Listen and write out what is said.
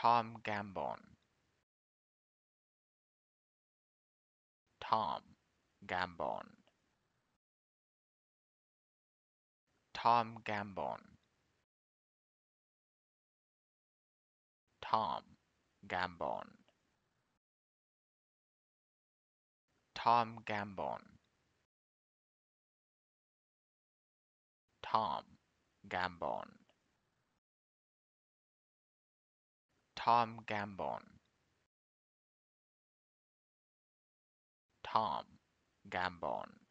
Tom Gambon. Tom Gambon. Tom Gambon. Tom Gambon. Tom Gambon. Tom Gambon. Tom Gambon. Tom Gambon.